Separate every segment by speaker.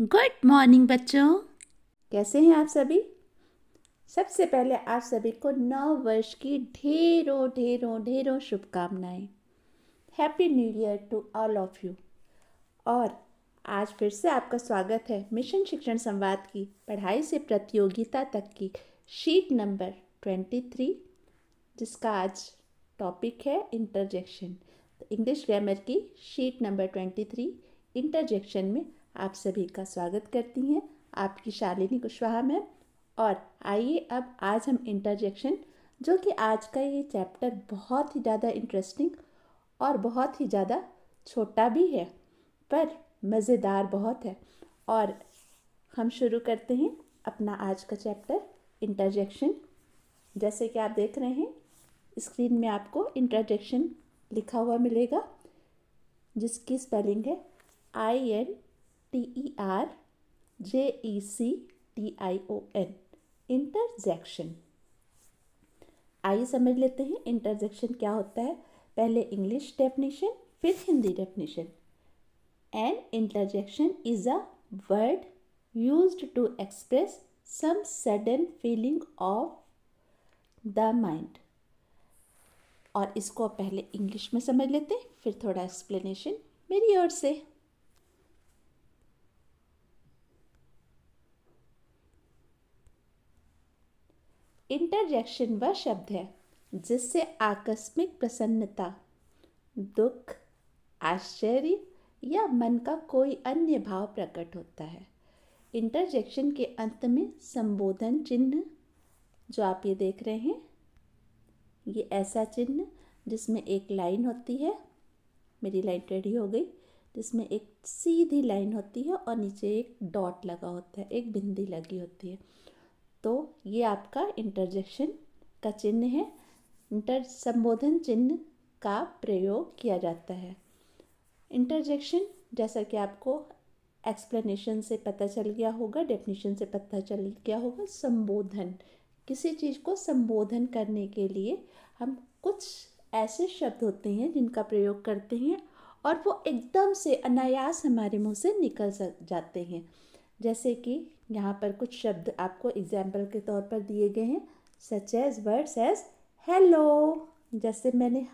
Speaker 1: Good morning बच्चों कैसे हैं आप सभी सबसे पहले आप सभी को नौ वर्ष की ढेरों ढेरों ढेरों शुभकामनाएं happy new year to all of you और आज फिर से आपका स्वागत है मिशन शिक्षण संवाद की पढ़ाई से प्रतियोगिता तक की शीट नंबर ट्वेंटी थ्री जिसका आज टॉपिक है इंटरजेक्शन इंग्लिश ग्रामर की sheet number twenty three interjection में आप सभी का स्वागत करती हैं आपकी शालिनी कुशवाहा मैम और आइए अब आज हम इंटरजेक्शन जो कि आज का ये चैप्टर बहुत ही ज़्यादा इंटरेस्टिंग और बहुत ही ज़्यादा छोटा भी है पर मज़ेदार बहुत है और हम शुरू करते हैं अपना आज का चैप्टर इंटरजेक्शन जैसे कि आप देख रहे हैं स्क्रीन में आपको इंटरजेक्शन लिखा हुआ मिलेगा जिसकी स्पेलिंग है I N T E R J E C T I O N interjection आइए समझ लेते हैं इंटरजेक्शन क्या होता है पहले इंग्लिश डेफिनेशन फिर Hindi definition an interjection is a word use to express some sudden feeling of the mind और इसको पहले इंग्लिश में समझ लेते हैं फिर थोड़ा एक्सप्लेनेशन मेरी ओर से इंटरजेक्शन वह शब्द है जिससे आकस्मिक प्रसन्नता दुख आश्चर्य या मन का कोई अन्य भाव प्रकट होता है इंटरजेक्शन के अंत में संबोधन चिन्ह जो आप ये देख रहे हैं ये ऐसा चिन्ह जिसमें एक लाइन होती है मेरी लाइन टेढ़ी हो गई जिसमें एक सीधी लाइन होती है और नीचे एक डॉट लगा होता है एक बिंदी लगी होती है तो ये आपका इंटरजेक्शन का चिन्ह है इंटर संबोधन चिन्ह का प्रयोग किया जाता है इंटरजेक्शन जैसा कि आपको एक्सप्लेनेशन से पता चल गया होगा डेफिनेशन से पता चल गया होगा संबोधन किसी चीज़ को संबोधन करने के लिए हम कुछ ऐसे शब्द होते हैं जिनका प्रयोग करते हैं और वो एकदम से अनायास हमारे मुंह से निकल जाते हैं जैसे कि यहाँ पर कुछ शब्द आपको एग्जाम्पल के तौर पर दिए गए हैं such as words as hello जैसे मैंने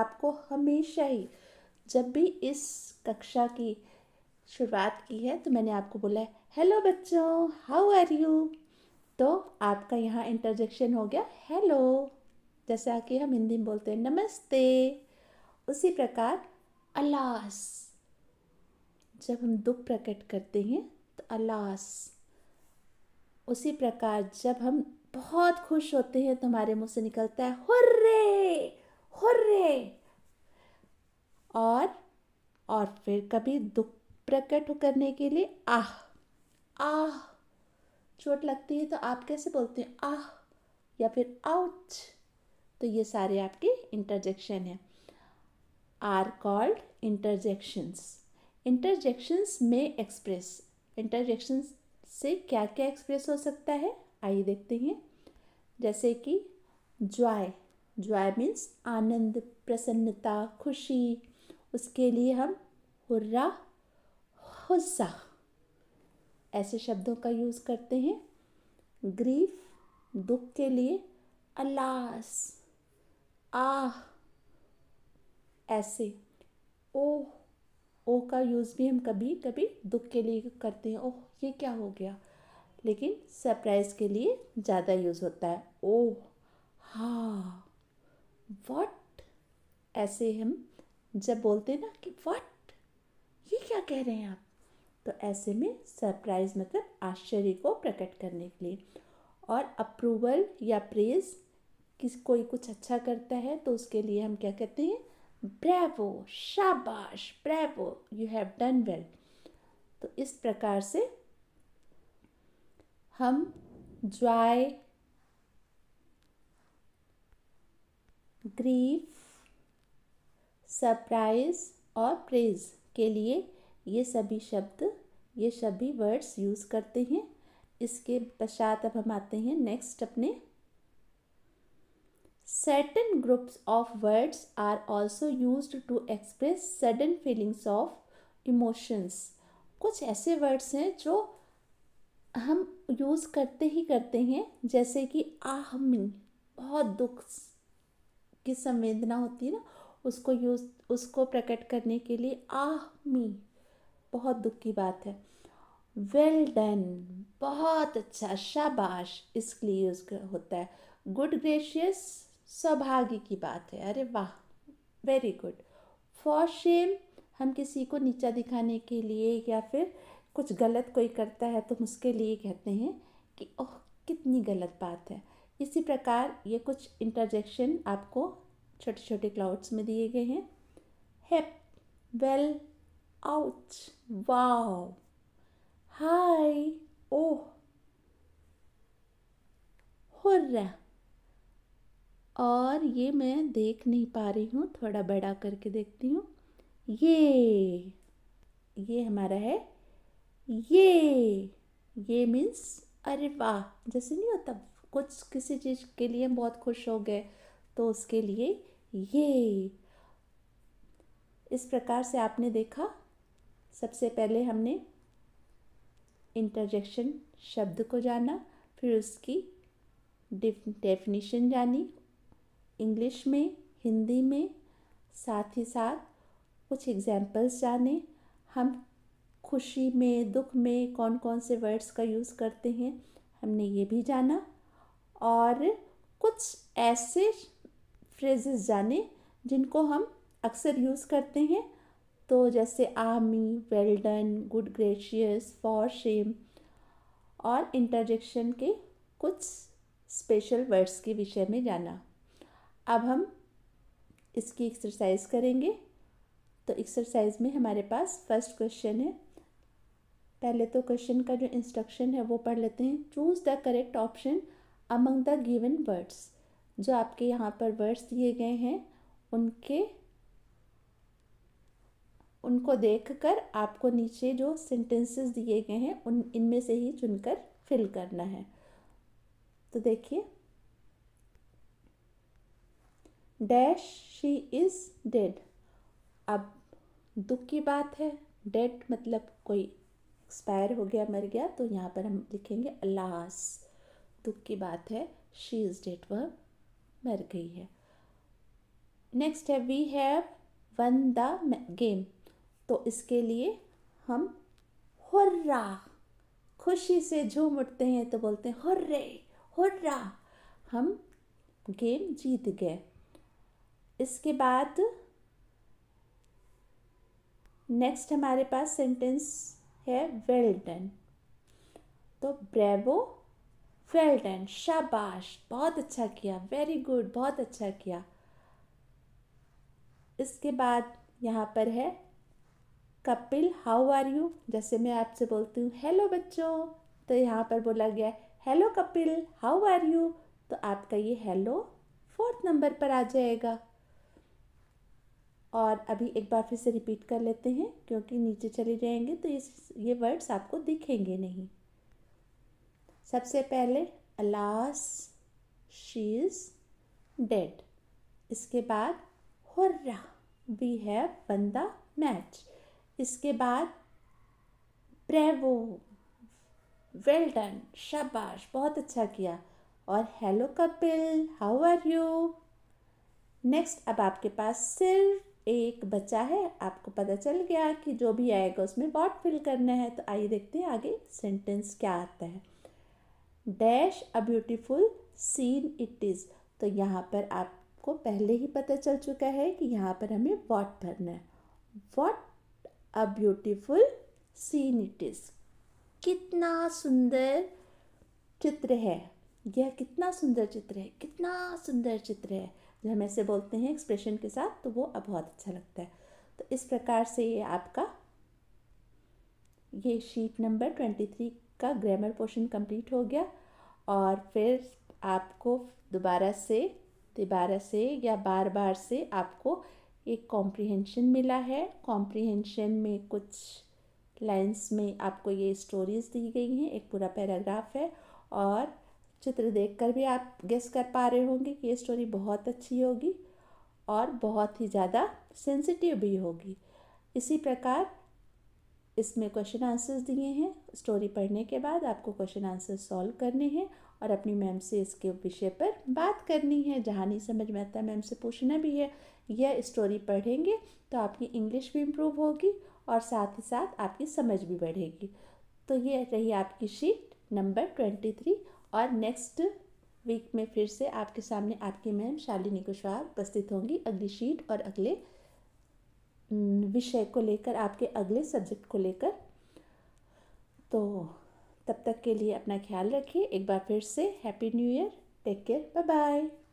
Speaker 1: आपको हमेशा ही जब भी इस कक्षा की शुरुआत की है तो मैंने आपको बोला है हेलो बच्चों हाउ आर यू तो आपका यहाँ इंटरजेक्शन हो गया हेलो जैसा कि हम हिंदी में बोलते हैं नमस्ते उसी प्रकार अलास जब हम दुख प्रकट करते हैं तो अलास उसी प्रकार जब हम बहुत खुश होते हैं तो हमारे मुंह से निकलता है हुर्रे हुर्रे और और फिर कभी दुख प्रकट करने के लिए आह आह चोट लगती है तो आप कैसे बोलते हैं आह या फिर आउच तो ये सारे आपके इंटरजेक्शन हैं आर कॉल्ड इंटरजेक्शंस इंटरजेक्शंस में एक्सप्रेस इंटरजेक्शंस से क्या क्या एक्सप्रेस हो सकता है आइए देखते हैं जैसे कि जॉय जॉय मीन्स आनंद प्रसन्नता खुशी उसके लिए हम हुर्रा हुस्सा ऐसे शब्दों का यूज़ करते हैं ग्रीफ दुख के लिए अलास आह ऐसे ओह ओ का यूज़ भी हम कभी कभी दुख के लिए करते हैं ओह ये क्या हो गया लेकिन सरप्राइज के लिए ज़्यादा यूज़ होता है ओह हा वट ऐसे हम जब बोलते हैं ना कि वट ये क्या कह रहे हैं आप तो ऐसे में सरप्राइज मतलब आश्चर्य को प्रकट करने के लिए और अप्रूवल या प्रेज किस कोई कुछ अच्छा करता है तो उसके लिए हम क्या कहते हैं ब्रैवो शाबाश bravo you have done well तो इस प्रकार से हम ज्वाय ग्रीफ सरप्राइज और प्रेज के लिए ये सभी शब्द ये सभी वर्ड्स यूज़ करते हैं इसके पश्चात अब हम आते हैं नेक्स्ट अपने Certain groups of words are also used to express sudden feelings of emotions. कुछ ऐसे वर्ड्स हैं जो हम यूज़ करते ही करते हैं जैसे कि आह बहुत दुख की संवेदना होती है ना उसको यूज उसको प्रकट करने के लिए आह मी बहुत दुख की बात है वेल well डन बहुत अच्छा शाबाश इसके लिए यूज होता है गुड ग्रेशियस सौभाग्य की बात है अरे वाह वेरी गुड फॉर शेम हम किसी को नीचा दिखाने के लिए या फिर कुछ गलत कोई करता है तो हम उसके लिए कहते हैं कि ओह कितनी गलत बात है इसी प्रकार ये कुछ इंटरजेक्शन आपको छोटे छोटे क्लाउड्स में दिए गए हैं hap well ouch wow hi oh hurrah और ये मैं देख नहीं पा रही हूँ थोड़ा बड़ा करके देखती हूँ ये ये हमारा है ये ये मीन्स अरे वाह जैसे नहीं होता कुछ किसी चीज़ के लिए बहुत खुश हो गए तो उसके लिए ये इस प्रकार से आपने देखा सबसे पहले हमने इंटरजेक्शन शब्द को जाना फिर उसकी डेफिनेशन जानी इंग्लिश में हिंदी में साथ ही साथ कुछ एग्जाम्पल्स जाने हम खुशी में दुख में कौन कौन से वर्ड्स का यूज़ करते हैं हमने ये भी जाना और कुछ ऐसे फ्रेजेस जाने जिनको हम अक्सर यूज़ करते हैं तो जैसे ah me well done good gracious for shame और इंटरजेक्शन के कुछ स्पेशल वर्ड्स के विषय में जाना अब हम इसकी एक्सरसाइज करेंगे तो एक्सरसाइज में हमारे पास फर्स्ट क्वेश्चन है पहले तो क्वेश्चन का जो इंस्ट्रक्शन है वो पढ़ लेते हैं choose the correct option among the given words जो आपके यहाँ पर वर्ड्स दिए गए हैं उनके उनको देखकर आपको नीचे जो सेंटेंसेस दिए गए हैं उन इनमें से ही चुनकर फिल करना है तो देखिए डैश शी इज़ डेड अब दुख की बात है डेड मतलब कोई एक्सपायर हो गया मर गया तो यहाँ पर हम लिखेंगे अलास दुख की बात है शी इज़ डेड वह मर गई है नेक्स्ट है we have won the game तो इसके लिए हम हुर्रा खुशी से झूम उठते हैं तो बोलते हैं हुर्रे हुर्रा हम गेम जीत गए इसके बाद नेक्स्ट हमारे पास सेंटेंस है वेल डन तो ब्रेवो वेल डन शाबाश बहुत अच्छा किया वेरी गुड बहुत अच्छा किया इसके बाद यहाँ पर है कपिल हाउ आर यू जैसे मैं आपसे बोलती हूँ हेलो बच्चों तो यहाँ पर बोला गया hello Kapil how are you तो आपका ये हेलो फोर्थ नंबर पर आ जाएगा और अभी एक बार फिर से रिपीट कर लेते हैं क्योंकि नीचे चले जाएंगे तो इस ये वर्ड्स आपको दिखेंगे नहीं सबसे पहले अलास शी इज़ डेड इसके बाद hurrah we have won the match इसके बाद ब्रेवो वेल डन शाबाश बहुत अच्छा किया और hello Kapil how are you next अब आपके पास सिर्फ एक बचा है आपको पता चल गया कि जो भी आएगा उसमें वॉट फिल करना है तो आइए देखते हैं आगे सेंटेंस क्या आता है dash a beautiful scene it is तो यहाँ पर आपको पहले ही पता चल चुका है कि यहाँ पर हमें वॉट भरना है what a beautiful scene it is कितना सुंदर चित्र है यह कितना सुंदर चित्र है कितना सुंदर चित्र है जब हम ऐसे बोलते हैं एक्सप्रेशन के साथ तो वो अब बहुत अच्छा लगता है तो इस प्रकार से ये आपका ये शीट नंबर ट्वेंटी थ्री का ग्रामर पोर्शन कंप्लीट हो गया और फिर आपको दोबारा से दोबारा से या बार बार से आपको एक कॉम्प्रिहेंशन मिला है कॉम्प्रिहेंशन में कुछ लाइंस में आपको ये स्टोरीज़ दी गई हैं एक पूरा पैराग्राफ है और चित्र देखकर भी आप गेस कर पा रहे होंगे कि ये स्टोरी बहुत अच्छी होगी और बहुत ही ज़्यादा सेंसिटिव भी होगी इसी प्रकार इसमें क्वेश्चन आंसर्स दिए हैं स्टोरी पढ़ने के बाद आपको क्वेश्चन आंसर सॉल्व करने हैं और अपनी मैम से इसके विषय पर बात करनी है जहाँ नहीं समझ में आता मैम से पूछना भी है यह स्टोरी पढ़ेंगे तो आपकी इंग्लिश भी इम्प्रूव होगी और साथ ही साथ आपकी समझ भी बढ़ेगी तो ये रही आपकी शीट नंबर ट्वेंटी थ्री और नेक्स्ट वीक में फिर से आपके सामने आपकी मैम शालिनी कुशवाहा उपस्थित होंगी अगली शीट और अगले विषय को लेकर आपके अगले सब्जेक्ट को लेकर तो तब तक के लिए अपना ख्याल रखिए एक बार फिर से happy new year take care bye bye